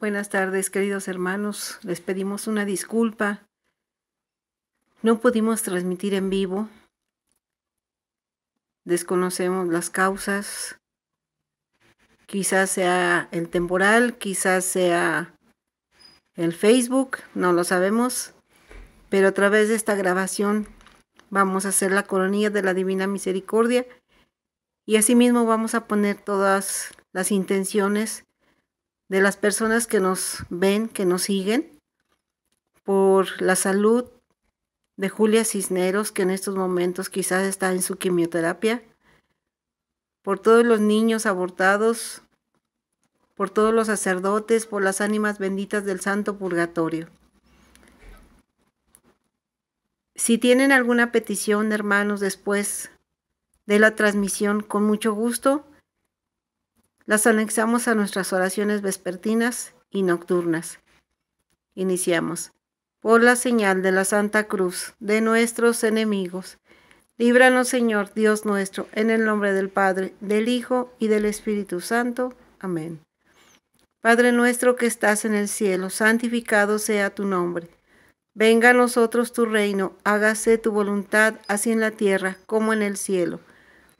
Buenas tardes, queridos hermanos. Les pedimos una disculpa. No pudimos transmitir en vivo. Desconocemos las causas. Quizás sea el temporal, quizás sea el Facebook, no lo sabemos. Pero a través de esta grabación vamos a hacer la coronilla de la Divina Misericordia y asimismo vamos a poner todas las intenciones de las personas que nos ven, que nos siguen, por la salud de Julia Cisneros, que en estos momentos quizás está en su quimioterapia, por todos los niños abortados, por todos los sacerdotes, por las ánimas benditas del Santo Purgatorio. Si tienen alguna petición, hermanos, después de la transmisión, con mucho gusto las anexamos a nuestras oraciones vespertinas y nocturnas. Iniciamos. Por la señal de la Santa Cruz de nuestros enemigos, líbranos Señor Dios nuestro, en el nombre del Padre, del Hijo y del Espíritu Santo. Amén. Padre nuestro que estás en el cielo, santificado sea tu nombre. Venga a nosotros tu reino, hágase tu voluntad, así en la tierra como en el cielo.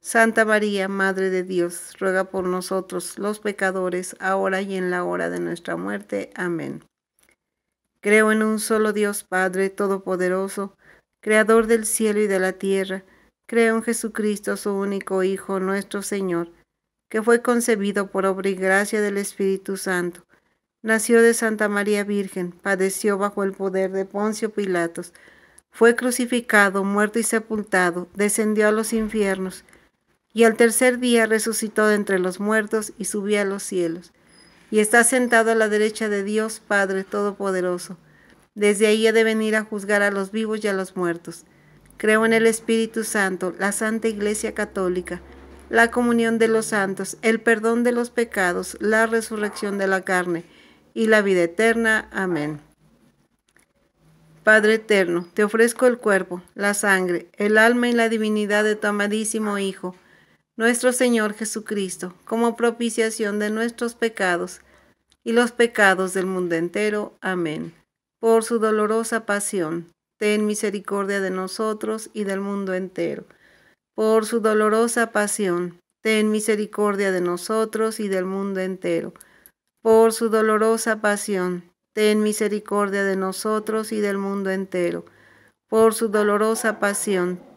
Santa María, Madre de Dios, ruega por nosotros los pecadores, ahora y en la hora de nuestra muerte. Amén. Creo en un solo Dios Padre Todopoderoso, Creador del cielo y de la tierra. Creo en Jesucristo, su único Hijo, nuestro Señor, que fue concebido por obra y gracia del Espíritu Santo. Nació de Santa María Virgen, padeció bajo el poder de Poncio Pilatos, fue crucificado, muerto y sepultado, descendió a los infiernos y al tercer día resucitó de entre los muertos y subió a los cielos. Y está sentado a la derecha de Dios Padre Todopoderoso. Desde ahí ha de venir a juzgar a los vivos y a los muertos. Creo en el Espíritu Santo, la Santa Iglesia Católica, la comunión de los santos, el perdón de los pecados, la resurrección de la carne y la vida eterna. Amén. Padre eterno, te ofrezco el cuerpo, la sangre, el alma y la divinidad de tu amadísimo Hijo nuestro Señor Jesucristo, como propiciación de nuestros pecados y los pecados del mundo entero. Amén. Por su dolorosa pasión, ten misericordia de nosotros y del mundo entero. Por su dolorosa pasión, ten misericordia de nosotros y del mundo entero. Por su dolorosa pasión, ten misericordia de nosotros y del mundo entero. Por su dolorosa pasión,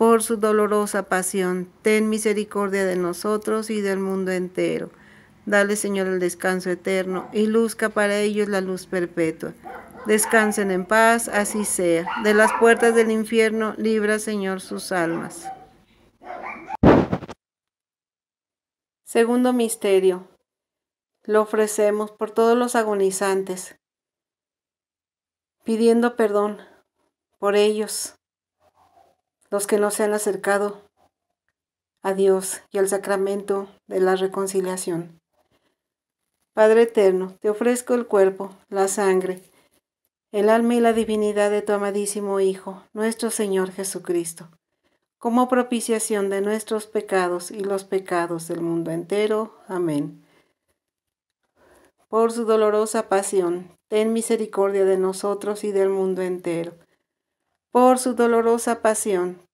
por su dolorosa pasión. Ten misericordia de nosotros y del mundo entero. Dale, Señor, el descanso eterno y luzca para ellos la luz perpetua. Descansen en paz, así sea. De las puertas del infierno, libra, Señor, sus almas. Segundo misterio. Lo ofrecemos por todos los agonizantes, pidiendo perdón por ellos los que no se han acercado a Dios y al sacramento de la reconciliación. Padre eterno, te ofrezco el cuerpo, la sangre, el alma y la divinidad de tu amadísimo Hijo, nuestro Señor Jesucristo, como propiciación de nuestros pecados y los pecados del mundo entero. Amén. Por su dolorosa pasión, ten misericordia de nosotros y del mundo entero. Por su dolorosa pasión,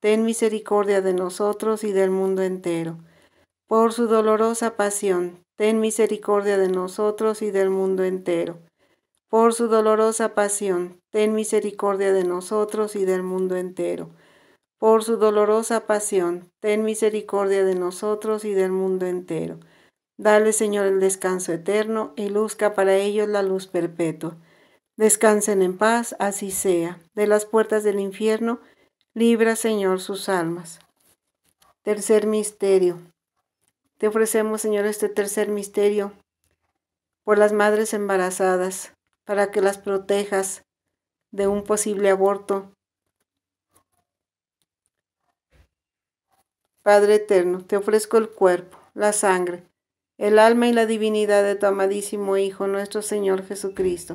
ten misericordia de nosotros y del mundo entero. Por su dolorosa pasión, ten misericordia de nosotros y del mundo entero. Por su dolorosa pasión, ten misericordia de nosotros y del mundo entero. Por su dolorosa pasión, ten misericordia de nosotros y del mundo entero. Dale, Señor, el descanso eterno y luzca para ellos la luz perpetua. Descansen en paz, así sea. De las puertas del infierno, Libra, Señor, sus almas. Tercer misterio. Te ofrecemos, Señor, este tercer misterio por las madres embarazadas, para que las protejas de un posible aborto. Padre eterno, te ofrezco el cuerpo, la sangre, el alma y la divinidad de tu amadísimo Hijo, nuestro Señor Jesucristo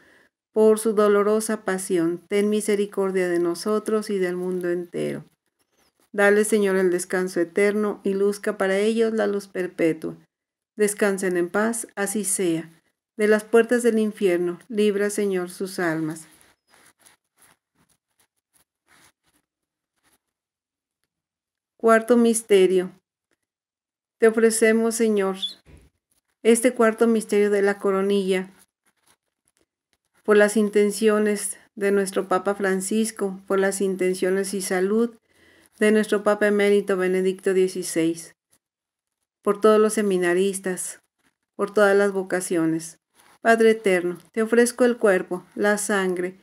por su dolorosa pasión. Ten misericordia de nosotros y del mundo entero. Dale, Señor, el descanso eterno y luzca para ellos la luz perpetua. Descansen en paz, así sea. De las puertas del infierno, libra, Señor, sus almas. Cuarto misterio. Te ofrecemos, Señor, este cuarto misterio de la coronilla, por las intenciones de nuestro Papa Francisco, por las intenciones y salud de nuestro Papa Emérito Benedicto XVI, por todos los seminaristas, por todas las vocaciones. Padre eterno, te ofrezco el cuerpo, la sangre,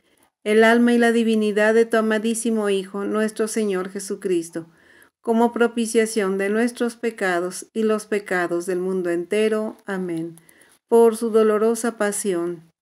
el alma y la divinidad de tu amadísimo Hijo, nuestro Señor Jesucristo, como propiciación de nuestros pecados y los pecados del mundo entero. Amén. Por su dolorosa pasión,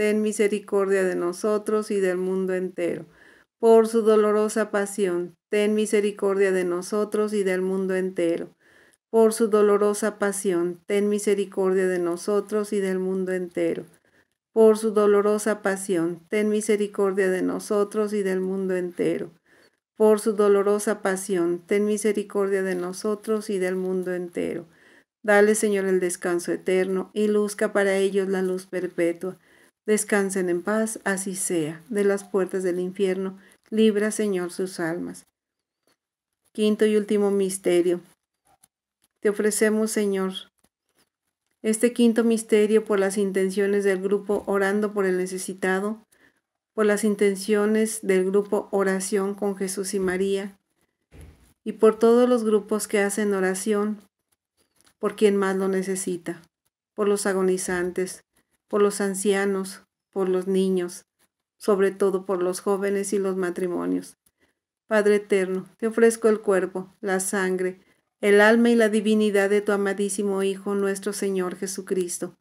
ten misericordia de nosotros y del mundo entero. Por su dolorosa pasión, ten misericordia de nosotros y del mundo entero. Por su dolorosa pasión, ten misericordia de nosotros y del mundo entero. Por su dolorosa pasión, ten misericordia de nosotros y del mundo entero. Por su dolorosa pasión, ten misericordia de nosotros y del mundo entero. Dale, Señor, el descanso eterno y luzca para ellos la luz perpetua Descansen en paz, así sea, de las puertas del infierno. Libra, Señor, sus almas. Quinto y último misterio. Te ofrecemos, Señor, este quinto misterio por las intenciones del grupo Orando por el Necesitado, por las intenciones del grupo Oración con Jesús y María, y por todos los grupos que hacen oración por quien más lo necesita, por los agonizantes, por los ancianos, por los niños, sobre todo por los jóvenes y los matrimonios. Padre eterno, te ofrezco el cuerpo, la sangre, el alma y la divinidad de tu amadísimo Hijo nuestro Señor Jesucristo,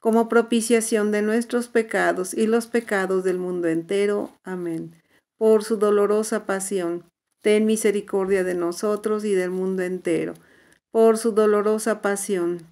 como propiciación de nuestros pecados y los pecados del mundo entero. Amén. Por su dolorosa pasión, ten misericordia de nosotros y del mundo entero. Por su dolorosa pasión,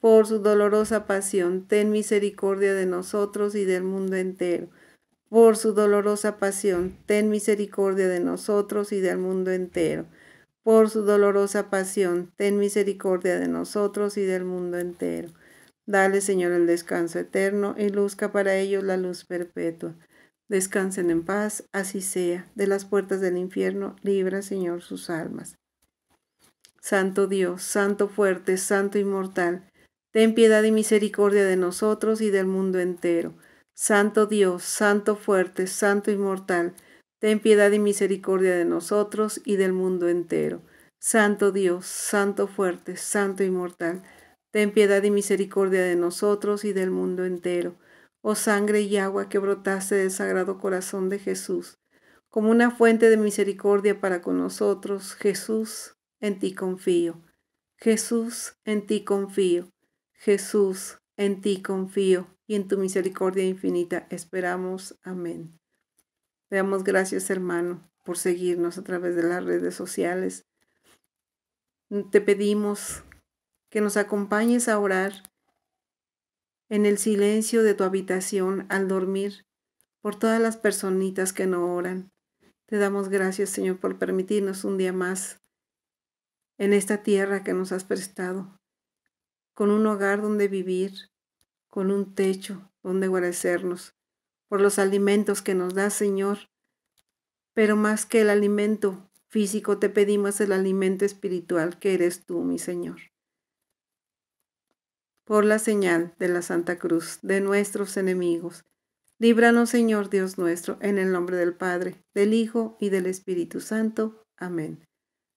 por su dolorosa pasión, ten misericordia de nosotros y del mundo entero. Por su dolorosa pasión, ten misericordia de nosotros y del mundo entero. Por su dolorosa pasión, ten misericordia de nosotros y del mundo entero. Dale, Señor, el descanso eterno y luzca para ellos la luz perpetua. Descansen en paz, así sea. De las puertas del infierno, libra, Señor, sus almas. Santo Dios, Santo fuerte, Santo inmortal, Ten piedad y misericordia de nosotros y del mundo entero. Santo Dios, Santo fuerte, Santo inmortal, ten piedad y misericordia de nosotros y del mundo entero. Santo Dios, Santo fuerte, Santo inmortal, ten piedad y misericordia de nosotros y del mundo entero. Oh sangre y agua que brotaste del sagrado corazón de Jesús, como una fuente de misericordia para con nosotros, Jesús, en ti confío. Jesús, en ti confío. Jesús, en ti confío y en tu misericordia infinita esperamos. Amén. Te damos gracias, hermano, por seguirnos a través de las redes sociales. Te pedimos que nos acompañes a orar en el silencio de tu habitación al dormir por todas las personitas que no oran. Te damos gracias, Señor, por permitirnos un día más en esta tierra que nos has prestado con un hogar donde vivir, con un techo donde guarecernos, por los alimentos que nos das, Señor. Pero más que el alimento físico, te pedimos el alimento espiritual que eres tú, mi Señor. Por la señal de la Santa Cruz de nuestros enemigos, líbranos, Señor Dios nuestro, en el nombre del Padre, del Hijo y del Espíritu Santo. Amén.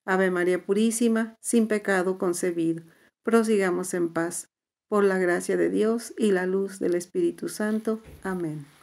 Ave María Purísima, sin pecado concebido prosigamos en paz, por la gracia de Dios y la luz del Espíritu Santo. Amén.